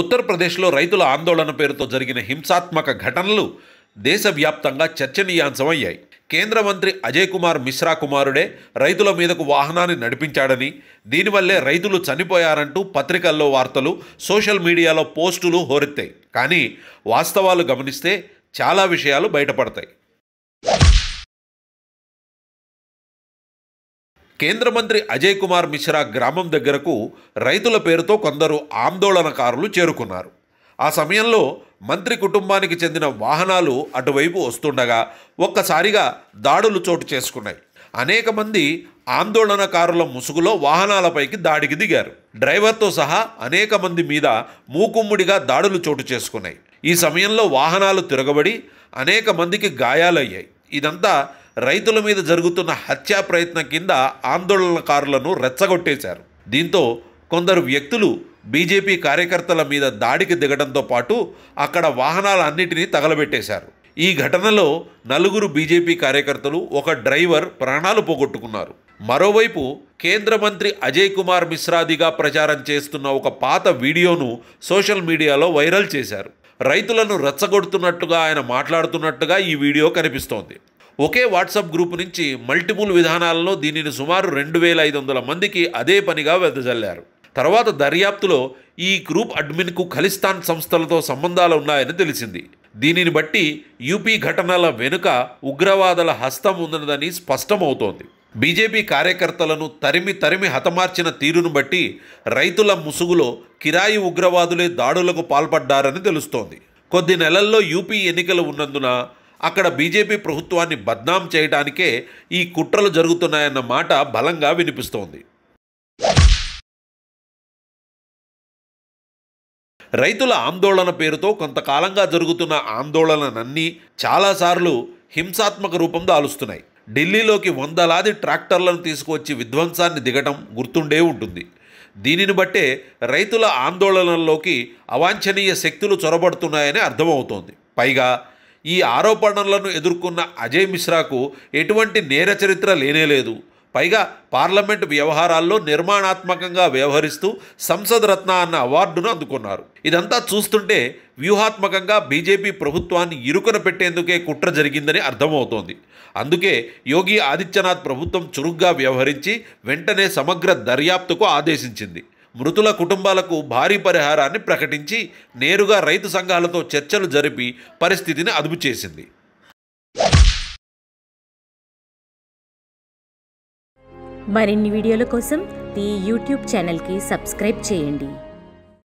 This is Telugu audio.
ఉత్తరప్రదేశ్లో రైతుల ఆందోళన పేరుతో జరిగిన హింసాత్మక ఘటనలు దేశవ్యాప్తంగా చర్చనీయాంశమయ్యాయి కేంద్ర మంత్రి అజయ్ కుమార్ మిశ్రా కుమారుడే రైతుల మీదకు వాహనాన్ని నడిపించాడని దీనివల్లే రైతులు చనిపోయారంటూ పత్రికల్లో వార్తలు సోషల్ మీడియాలో పోస్టులు హోరెత్తాయి కానీ వాస్తవాలు గమనిస్తే చాలా విషయాలు బయటపడతాయి కేంద్ర మంత్రి అజయ్ కుమార్ మిశ్రా గ్రామం దగ్గరకు రైతుల పేరుతో కొందరు ఆందోళనకారులు చేరుకున్నారు ఆ సమయంలో మంత్రి కుటుంబానికి చెందిన వాహనాలు అటువైపు వస్తుండగా ఒక్కసారిగా దాడులు చోటు చేసుకున్నాయి అనేక మంది ఆందోళనకారుల ముసుగులో వాహనాలపైకి దాడికి దిగారు డ్రైవర్తో సహా అనేక మంది మీద మూకుమ్ముడిగా దాడులు చోటు చేసుకున్నాయి ఈ సమయంలో వాహనాలు తిరగబడి అనేక మందికి గాయాలయ్యాయి ఇదంతా రైతుల మీద జరుగుతున్న హత్యా ప్రయత్నం కింద ఆందోళనకారులను రెచ్చగొట్టేశారు దీంతో కొందరు వ్యక్తులు బీజేపీ కార్యకర్తల మీద దాడికి దిగడంతో పాటు అక్కడ వాహనాలన్నిటినీ తగలబెట్టేశారు ఈ ఘటనలో నలుగురు బీజేపీ కార్యకర్తలు ఒక డ్రైవర్ ప్రాణాలు పోగొట్టుకున్నారు మరోవైపు కేంద్ర మంత్రి అజయ్ కుమార్ మిశ్రాదిగా ప్రచారం చేస్తున్న ఒక పాత వీడియోను సోషల్ మీడియాలో వైరల్ చేశారు రైతులను రెచ్చగొడుతున్నట్టుగా ఆయన మాట్లాడుతున్నట్టుగా ఈ వీడియో కనిపిస్తోంది ఒకే వాట్సాప్ గ్రూప్ నుంచి మల్టిపుల్ విధానాలలో దీనిని సుమారు రెండు వేల ఐదు వందల మందికి అదే పనిగా వెదజల్లారు తర్వాత దర్యాప్తులో ఈ గ్రూప్ అడ్మిన్కు ఖలిస్తాన్ సంస్థలతో సంబంధాలు ఉన్నాయని తెలిసింది దీనిని బట్టి యూపీ ఘటనల వెనుక ఉగ్రవాదుల హస్తం ఉన్నదని స్పష్టమవుతోంది బీజేపీ కార్యకర్తలను తరిమి తరిమి హతమార్చిన తీరును బట్టి రైతుల ముసుగులో కిరాయి ఉగ్రవాదులే దాడులకు పాల్పడ్డారని తెలుస్తోంది కొద్ది నెలల్లో యూపీ ఎన్నికలు ఉన్నందున అక్కడ బీజేపీ ప్రభుత్వాన్ని బద్నాం చేయడానికే ఈ కుట్రలు జరుగుతున్నాయన్న మాట బలంగా వినిపిస్తోంది రైతుల ఆందోళన పేరుతో కొంతకాలంగా జరుగుతున్న ఆందోళనలన్నీ చాలాసార్లు హింసాత్మక రూపం దాలుస్తున్నాయి ఢిల్లీలోకి వందలాది ట్రాక్టర్లను తీసుకువచ్చి విధ్వంసాన్ని దిగటం గుర్తుండే ఉంటుంది దీనిని బట్టే రైతుల ఆందోళనల్లోకి అవాంఛనీయ శక్తులు చొరబడుతున్నాయని అర్థమవుతోంది పైగా ఈ ఆరోపణలను ఎదుర్కొన్న అజయ్ మిశ్రాకు ఎటువంటి నేర చరిత్ర లేనేలేదు పైగా పార్లమెంట్ వ్యవహారాల్లో నిర్మాణాత్మకంగా వ్యవహరిస్తూ సంసద్ రత్న అన్న అవార్డును అందుకున్నారు ఇదంతా చూస్తుంటే వ్యూహాత్మకంగా బీజేపీ ప్రభుత్వాన్ని ఇరుకున పెట్టేందుకే కుట్ర జరిగిందని అర్థమవుతోంది అందుకే యోగి ఆదిత్యనాథ్ ప్రభుత్వం చురుగ్గా వ్యవహరించి వెంటనే సమగ్ర దర్యాప్తుకు ఆదేశించింది మృతుల కుటుంబాలకు భారీ పరిహారాన్ని ప్రకటించి నేరుగా రైతు సంఘాలతో చర్చలు జరిపి పరిస్థితిని అదుపు చేసింది మరిన్ని వీడియోల కోసం ఈ యూట్యూబ్ ఛానల్కి సబ్స్క్రైబ్ చేయండి